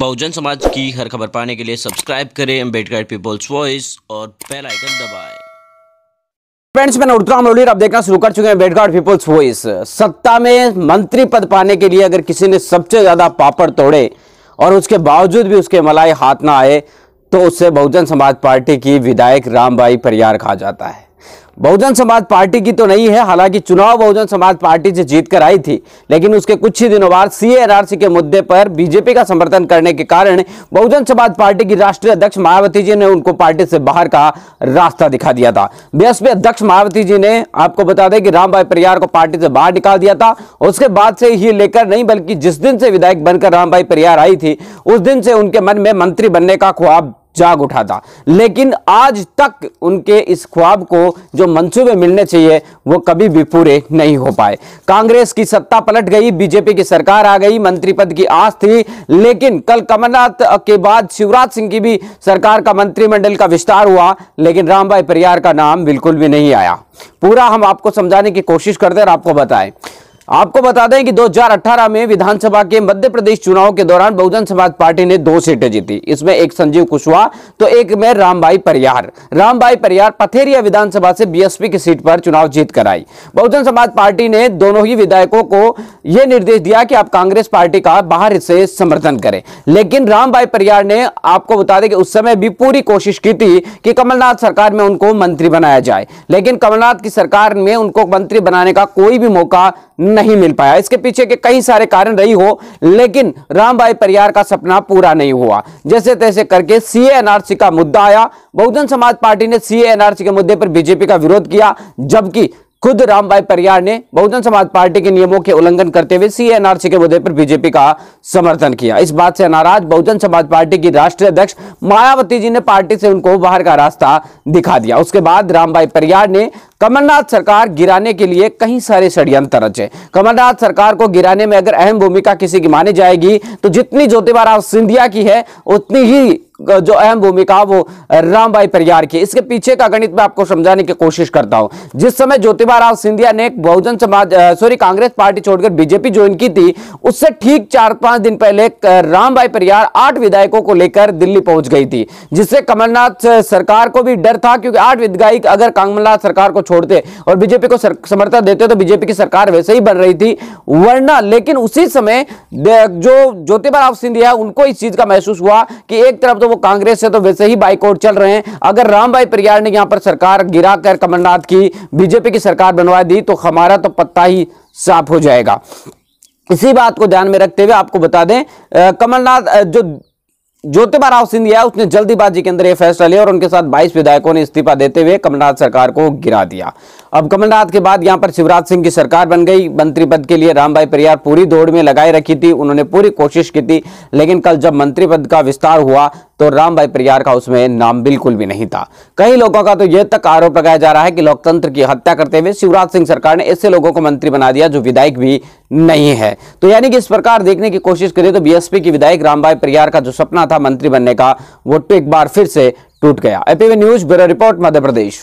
बहुजन समाज की हर खबर पाने के लिए सब्सक्राइब करें अम्बेडकर पीपल्स वॉइस और बेल आइकन दबाएं। फ्रेंड्स मैं उत्तराम लोलियर आप देखना शुरू कर चुके हैं बेडगार्ड पीपल्स वॉइस सत्ता में मंत्री पद पाने के लिए अगर किसी ने सबसे ज़्यादा पापड़ तोड़े और उसके बावजूद भी उसके मलाई हाथ ना आए तो उससे बहुजन समाज पार्टी की विधायक रामबाई परियार कहा जाता है बहुजन समाज पार्टी की तो नहीं है हालांकि चुनाव बहुजन समाज पार्टी से जीत कर आई थी लेकिन उसके कुछ ही दिनों बाद सीएनआरसी के मुद्दे पर बीजेपी का समर्थन करने के कारण बहुजन समाज पार्टी की राष्ट्रीय अध्यक्ष मायावती जी ने उनको पार्टी से बाहर का रास्ता दिखा दिया था बीएसपी अध्यक्ष मायावती जी ने आपको बता दें कि राम भाई परियार को पार्टी से बाहर निकाल दिया था उसके बाद से ही लेकर नहीं बल्कि जिस दिन से विधायक बनकर राम भाई परियार आई थी उस दिन से उनके मन में मंत्री बनने का ख्वाब जाग उठा था लेकिन आज तक उनके इस ख्वाब को जो मंसूबे मिलने चाहिए वो कभी भी पूरे नहीं हो पाए कांग्रेस की सत्ता पलट गई बीजेपी की सरकार आ गई मंत्री पद की आस थी लेकिन कल कमलनाथ के बाद शिवराज सिंह की भी सरकार का मंत्रिमंडल का विस्तार हुआ लेकिन राम भाई परियार का नाम बिल्कुल भी नहीं आया पूरा हम आपको समझाने की कोशिश करते और आपको बताएं आपको बता दें कि 2018 में विधानसभा के मध्य प्रदेश चुनाव के दौरान बहुजन समाज पार्टी ने दो सीटें जीती इसमें एक संजीव कुशवाहा तो एक में रामबाई परियार रामबाई परियार पथेरिया विधानसभा से बीएसपी की सीट पर चुनाव जीत कर आई बहुजन समाज पार्टी ने दोनों ही विधायकों को यह निर्देश दिया कि आप कांग्रेस पार्टी का बाहर से समर्थन करें लेकिन रामबाई परियार ने आपको बता दें कि उस समय भी पूरी कोशिश की थी कि कमलनाथ सरकार में उनको मंत्री बनाया जाए लेकिन कमलनाथ की सरकार में उनको मंत्री बनाने का कोई भी मौका नहीं नहीं मिल पाया इसके पीछे के कई सारे कारण रही हो लेकिन रामबाई परियार का सपना पूरा नहीं हुआ जैसे तैसे करके सीएनआरसी का मुद्दा आया बहुजन समाज पार्टी ने सीएनआरसी के मुद्दे पर बीजेपी का विरोध किया जबकि खुद रामबाई परियार ने बहुजन समाज पार्टी के नियमों के उल्लंघन करते हुए सीएनआरसी के मुद्दे पर बीजेपी का समर्थन किया इस बात से नाराज बहुजन समाज पार्टी की राष्ट्रीय अध्यक्ष मायावती जी ने पार्टी से उनको बाहर का रास्ता दिखा दिया उसके बाद रामबाई परियार ने कमलनाथ सरकार गिराने के लिए कई सारे षड्यंत्र रचे कमलनाथ सरकार को गिराने में अगर अहम भूमिका किसी की मानी जाएगी तो जितनी ज्योतिबाराव सिंधिया की है उतनी ही जो अहम भूमिका वो राम भाई परियार की इसके पीछे का गणित मैं आपको समझाने की कोशिश करता हूं जिस समय ज्योतिबा राव सिंधिया ने बहुजन समाज सॉरी कांग्रेस पार्टी छोड़कर बीजेपी ज्वाइन की थी उससे ठीक चार पांच दिन पहले राम भाई परियार आठ विधायकों को लेकर दिल्ली पहुंच गई थी जिससे कमलनाथ सरकार को भी डर था क्योंकि आठ विधायक अगर कमलनाथ सरकार को छोड़ते और बीजेपी को समर्थन देते तो बीजेपी की सरकार वैसे ही बन रही थी वरना लेकिन उसी समय जो ज्योतिबाव सिंधिया उनको इस चीज का महसूस हुआ कि एक तरफ तो वो कांग्रेस से तो वैसे ही बाइकआउट चल रहे हैं अगर राम भाई परियार ने यहां पर सरकार गिरा कर कमलनाथ की बीजेपी की सरकार बनवा दी तो हमारा तो पत्ता ही साफ हो जाएगा इसी बात को ध्यान में रखते हुए आपको बता दें कमलनाथ जो ज्योतिबा राव सिंधिया उसने जल्दीबाजी के अंदर यह फैसला लिया और उनके साथ 22 विधायकों ने इस्तीफा देते हुए कमलनाथ सरकार को गिरा दिया अब कमलनाथ के बाद यहां पर शिवराज सिंह की सरकार बन गई मंत्री पद के लिए रामबाई परियार पूरी दौड़ में लगाए रखी थी उन्होंने पूरी कोशिश की थी लेकिन कल जब मंत्री पद का विस्तार हुआ तो राम भाई परियार का उसमें नाम बिल्कुल भी नहीं था कई लोगों का तो यह तक आरोप लगाया जा रहा है कि लोकतंत्र की हत्या करते हुए शिवराज सिंह सरकार ने ऐसे लोगों को मंत्री बना दिया जो विधायक भी नहीं है तो यानी कि इस प्रकार देखने की कोशिश करें तो बीएसपी की विधायक भाई परियार का जो सपना था मंत्री बनने का वो तो एक बार फिर से टूट गया APV news bureau report Madhya प्रदेश